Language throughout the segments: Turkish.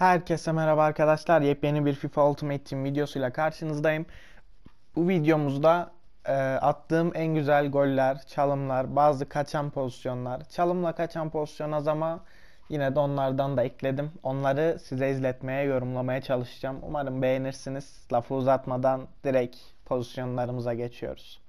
Herkese merhaba arkadaşlar. Yepyeni bir FIFA Ultimate Team videosuyla karşınızdayım. Bu videomuzda e, attığım en güzel goller, çalımlar, bazı kaçan pozisyonlar. Çalımla kaçan pozisyon az ama yine de onlardan da ekledim. Onları size izletmeye, yorumlamaya çalışacağım. Umarım beğenirsiniz. Lafı uzatmadan direkt pozisyonlarımıza geçiyoruz.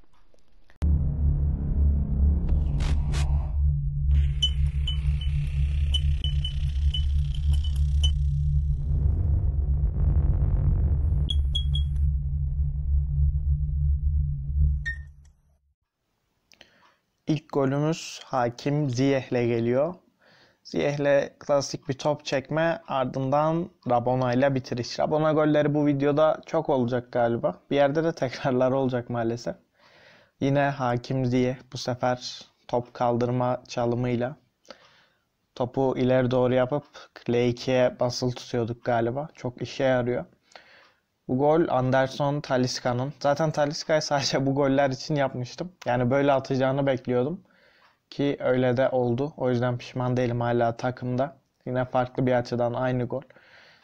İlk golümüz Hakim Ziyeh'le geliyor. Ziyeh'le klasik bir top çekme ardından Rabona ile bitiriş. Rabona golleri bu videoda çok olacak galiba. Bir yerde de tekrarlar olacak maalesef. Yine Hakim Ziyeh bu sefer top kaldırma çalımıyla topu ileri doğru yapıp L2'ye basılı tutuyorduk galiba. Çok işe yarıyor. Bu gol Anderson Talisca'nın. Zaten Talisca'yı sadece bu goller için yapmıştım. Yani böyle atacağını bekliyordum. Ki öyle de oldu. O yüzden pişman değilim hala takımda. Yine farklı bir açıdan aynı gol.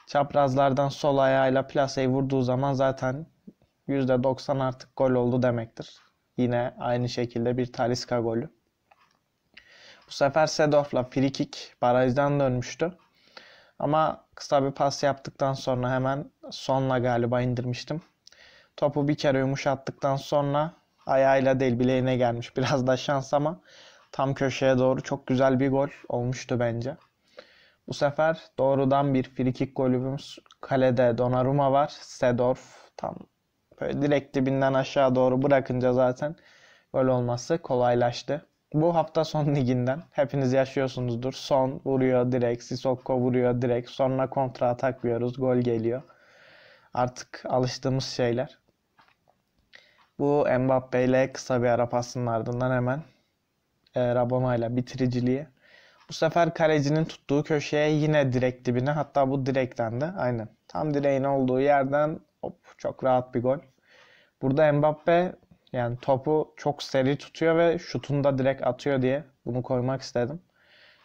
Çaprazlardan sol ayağıyla plasayı vurduğu zaman zaten %90 artık gol oldu demektir. Yine aynı şekilde bir Talisca golü. Bu sefer Sedorf'la free kick barajdan dönmüştü. Ama kısa bir pas yaptıktan sonra hemen sonla galiba indirmiştim. Topu bir kere yumuşattıktan sonra ayağıyla değil bileğine gelmiş. Biraz da şans ama tam köşeye doğru çok güzel bir gol olmuştu bence. Bu sefer doğrudan bir frikik golümüz kalede Donnarumma var. Sedorf tam böyle direkt dibinden aşağı doğru bırakınca zaten gol olması kolaylaştı bu hafta son liginden hepiniz yaşıyorsunuzdur. Son vuruyor direkt, Sissoko vuruyor direkt. Sonra kontra atak diyoruz, gol geliyor. Artık alıştığımız şeyler. Bu Mbappe ile kısa bir ara pasının ardından hemen e, Rabona ile bitiriciliği. Bu sefer kalecinin tuttuğu köşeye yine direkt dibine hatta bu direkten de aynen. Tam direğin olduğu yerden hop çok rahat bir gol. Burada Mbappe yani topu çok seri tutuyor ve şutunu da direkt atıyor diye bunu koymak istedim.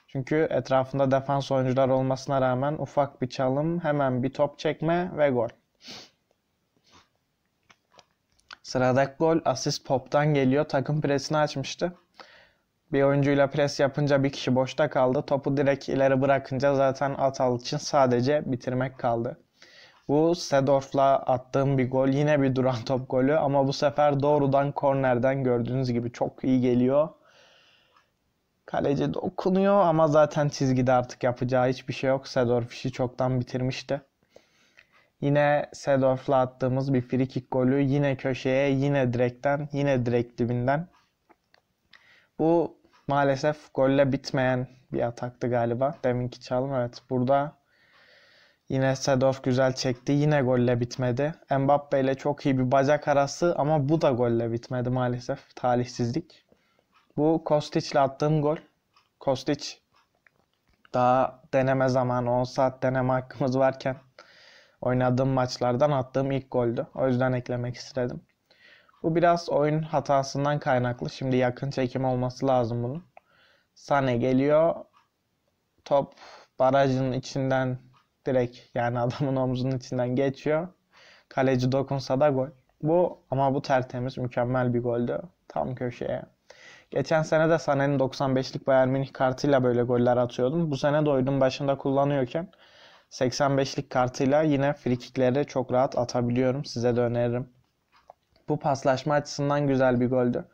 Çünkü etrafında defans oyuncular olmasına rağmen ufak bir çalım, hemen bir top çekme ve gol. Sıradaki gol asist pop'tan geliyor. Takım presini açmıştı. Bir oyuncuyla pres yapınca bir kişi boşta kaldı. Topu direkt ileri bırakınca zaten Atal için sadece bitirmek kaldı. Bu Sedorf'la attığım bir gol. Yine bir duran top golü ama bu sefer doğrudan kornerden gördüğünüz gibi çok iyi geliyor. Kaleci dokunuyor ama zaten çizgide artık yapacağı hiçbir şey yok. Sedorf işi çoktan bitirmişti. Yine Sedorf'la attığımız bir frikik golü yine köşeye, yine direkten, yine direkt dibinden. Bu maalesef golle bitmeyen bir ataktı galiba. Deminki çalım evet burada Yine Sedorf güzel çekti. Yine golle bitmedi. Mbappe ile çok iyi bir bacak arası ama bu da golle bitmedi maalesef. Talihsizlik. Bu Kostic ile attığım gol. Kostic daha deneme zamanı 10 saat deneme hakkımız varken oynadığım maçlardan attığım ilk goldü. O yüzden eklemek istedim. Bu biraz oyun hatasından kaynaklı. Şimdi yakın çekim olması lazım bunun. Sane geliyor. Top barajın içinden direkt yani adamın omzunun içinden geçiyor. Kaleci dokunsa da gol. Bu ama bu tertemiz mükemmel bir goldü. Tam köşeye. Geçen sene de Sané'nin 95'lik Bayern Münih kartıyla böyle goller atıyordum. Bu sene de oyunun başında kullanıyorken 85'lik kartıyla yine frikikleri çok rahat atabiliyorum. Size de öneririm. Bu paslaşma açısından güzel bir goldü.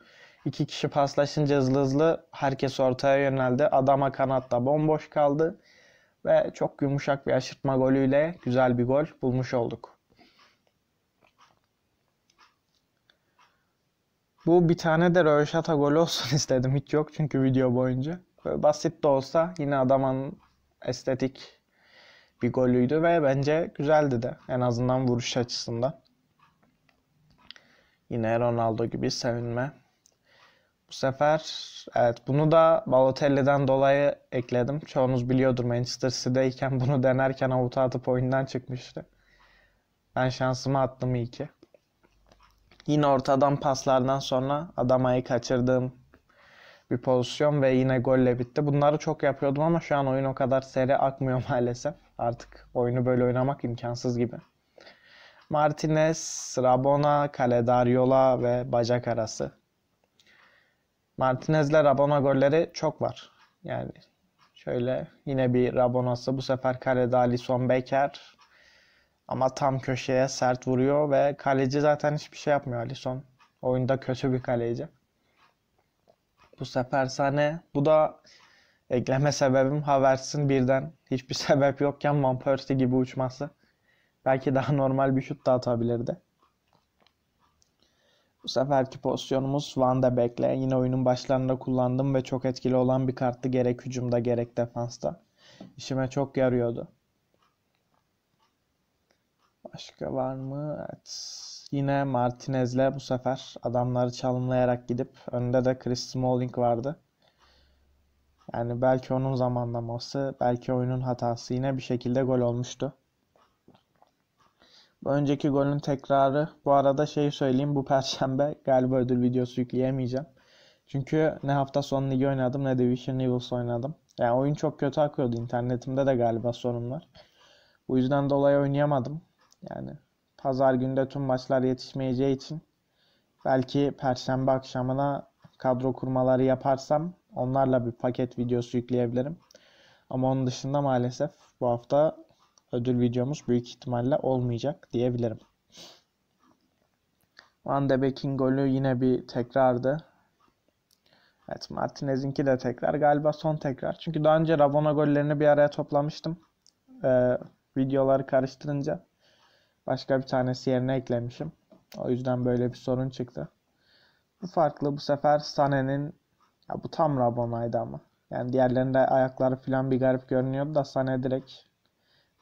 İki kişi paslaşınca hızlı hızlı herkes ortaya yöneldi. Adama kanatta bomboş kaldı ve çok yumuşak bir aşırtma golüyle güzel bir gol bulmuş olduk. Bu bir tane de Röveşata gol olsun istedim. Hiç yok çünkü video boyunca. Böyle basit de olsa yine adamın estetik bir golüydü ve bence güzeldi de. En azından vuruş açısından. Yine Ronaldo gibi sevinme bu sefer evet bunu da Balotelli'den dolayı ekledim. Çoğunuz biliyordur Manchester City'deyken bunu denerken avuta atıp oyundan çıkmıştı. Ben şansımı attım iyi ki. Yine ortadan paslardan sonra adamayı kaçırdığım bir pozisyon ve yine golle bitti. Bunları çok yapıyordum ama şu an oyun o kadar seri akmıyor maalesef. Artık oyunu böyle oynamak imkansız gibi. Martinez, Rabona, Kaledariola ve bacak arası Martinez'le Rabona golleri çok var. Yani şöyle yine bir Rabonası bu sefer kalede Alison Becker ama tam köşeye sert vuruyor ve kaleci zaten hiçbir şey yapmıyor Alison. Oyunda kötü bir kaleci. Bu sefer sahne bu da ekleme sebebim Havertz'in birden hiçbir sebep yokken Van Persie gibi uçması. Belki daha normal bir şut da atabilirdi. Bu seferki pozisyonumuz Van de Beek'le. Yine oyunun başlarında kullandım ve çok etkili olan bir karttı gerek hücumda gerek defansta. İşime çok yarıyordu. Başka var mı? Evet. Yine Martinez'le bu sefer adamları çalımlayarak gidip önde de Chris Smalling vardı. Yani belki onun zamanlaması, belki oyunun hatası yine bir şekilde gol olmuştu. Bu önceki golün tekrarı. Bu arada şey söyleyeyim bu perşembe galiba ödül videosu yükleyemeyeceğim. Çünkü ne hafta sonu ligi oynadım ne Division Rivals oynadım. Yani oyun çok kötü akıyordu. internetimde de galiba sorun var. Bu yüzden dolayı oynayamadım. Yani pazar günde tüm maçlar yetişmeyeceği için belki perşembe akşamına kadro kurmaları yaparsam onlarla bir paket videosu yükleyebilirim. Ama onun dışında maalesef bu hafta ödül videomuz büyük ihtimalle olmayacak diyebilirim. Van de Beek'in golü yine bir tekrardı. Evet Martinez'inki de tekrar. Galiba son tekrar. Çünkü daha önce Rabona gollerini bir araya toplamıştım. Ee, videoları karıştırınca başka bir tanesi yerine eklemişim. O yüzden böyle bir sorun çıktı. Bu farklı bu sefer Sane'nin ya bu tam Rabona'ydı ama. Yani diğerlerinde ayakları falan bir garip görünüyordu da Sane direkt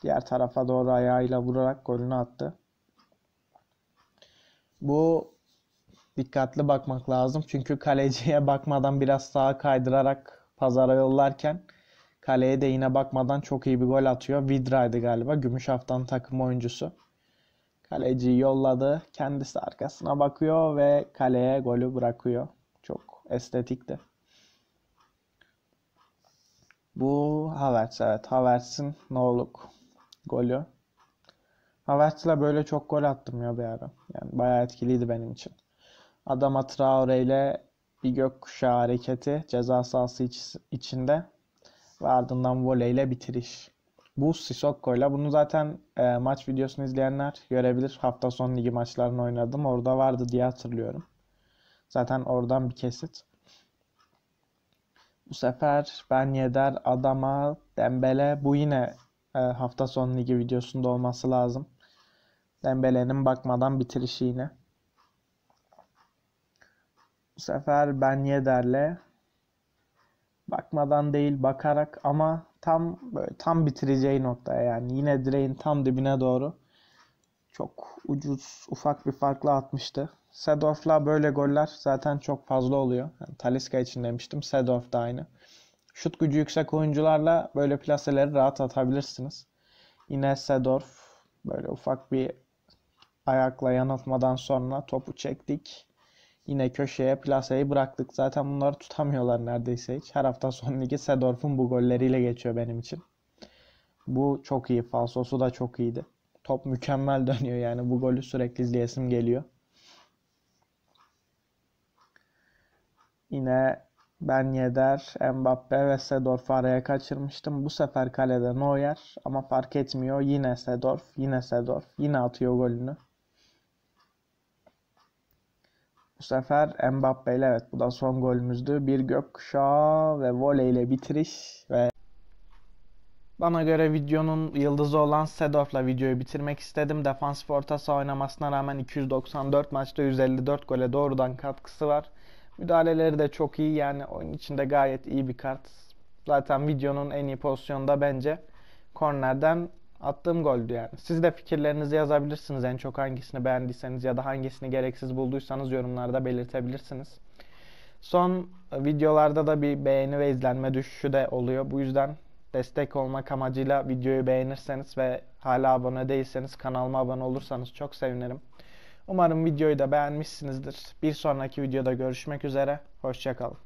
Diğer tarafa doğru ayağıyla vurarak golünü attı. Bu dikkatli bakmak lazım. Çünkü kaleciye bakmadan biraz sağa kaydırarak pazara yollarken kaleye de yine bakmadan çok iyi bir gol atıyor. Vidra'ydı galiba. Gümüşhaftan takım oyuncusu. Kaleciyi yolladı. Kendisi arkasına bakıyor ve kaleye golü bırakıyor. Çok estetikti. Bu Havertz evet. Havertz'in oluk? golü. Havertz'la böyle çok gol attım ya bir ara. Yani bayağı etkiliydi benim için. Adama Traore ile bir gökkuşağı hareketi ceza sahası iç, içinde ve ardından voleyle bitiriş. Bu Sissoko ile bunu zaten e, maç videosunu izleyenler görebilir. Hafta sonu ligi maçlarını oynadım. Orada vardı diye hatırlıyorum. Zaten oradan bir kesit. Bu sefer ben yeder adama Dembele bu yine ee, hafta sonu ligi videosunda olması lazım. Dembele'nin bakmadan bitirişi yine. Bu sefer Ben Yeder'le bakmadan değil bakarak ama tam böyle tam bitireceği noktaya yani yine direğin tam dibine doğru çok ucuz ufak bir farkla atmıştı. Sedorf'la böyle goller zaten çok fazla oluyor. Yani Taliska için demiştim. Sedorf da aynı. Şut gücü yüksek oyuncularla böyle plaseleri rahat atabilirsiniz. Yine Sedorf böyle ufak bir ayakla yanıltmadan sonra topu çektik. Yine köşeye plaseyi bıraktık. Zaten bunları tutamıyorlar neredeyse hiç. Her hafta son ligi Sedorf'un bu golleriyle geçiyor benim için. Bu çok iyi. Falsosu da çok iyiydi. Top mükemmel dönüyor yani. Bu golü sürekli izleyesim geliyor. Yine ben Yeder, Mbappe ve Sedorf araya kaçırmıştım. Bu sefer kalede Neuer ama fark etmiyor. Yine Sedorf, yine Sedorf, yine atıyor golünü. Bu sefer Mbappe ile evet bu da son golümüzdü. Bir gökkuşağı ve voley ile bitiriş ve bana göre videonun yıldızı olan Sedorf'la videoyu bitirmek istedim. Defans orta oynamasına rağmen 294 maçta 154 gole doğrudan katkısı var. Müdahaleleri de çok iyi yani oyun içinde gayet iyi bir kart. Zaten videonun en iyi pozisyonda bence kornerden attığım goldü yani. Siz de fikirlerinizi yazabilirsiniz. En çok hangisini beğendiyseniz ya da hangisini gereksiz bulduysanız yorumlarda belirtebilirsiniz. Son videolarda da bir beğeni ve izlenme düşüşü de oluyor. Bu yüzden destek olmak amacıyla videoyu beğenirseniz ve hala abone değilseniz kanalıma abone olursanız çok sevinirim. Umarım videoyu da beğenmişsinizdir. Bir sonraki videoda görüşmek üzere. Hoşçakalın.